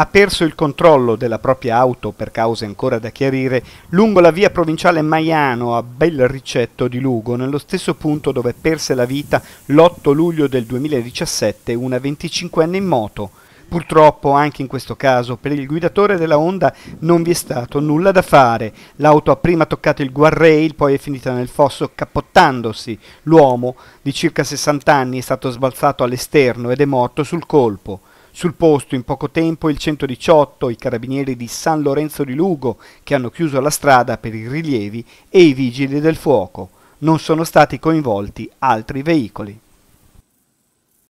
ha perso il controllo della propria auto per cause ancora da chiarire lungo la via provinciale Maiano a Bel Ricetto di Lugo, nello stesso punto dove perse la vita l'8 luglio del 2017 una 25enne in moto. Purtroppo anche in questo caso per il guidatore della Honda non vi è stato nulla da fare. L'auto ha prima toccato il guardrail, poi è finita nel fosso capottandosi. L'uomo, di circa 60 anni, è stato sbalzato all'esterno ed è morto sul colpo. Sul posto in poco tempo il 118, i carabinieri di San Lorenzo di Lugo che hanno chiuso la strada per i rilievi e i vigili del fuoco. Non sono stati coinvolti altri veicoli.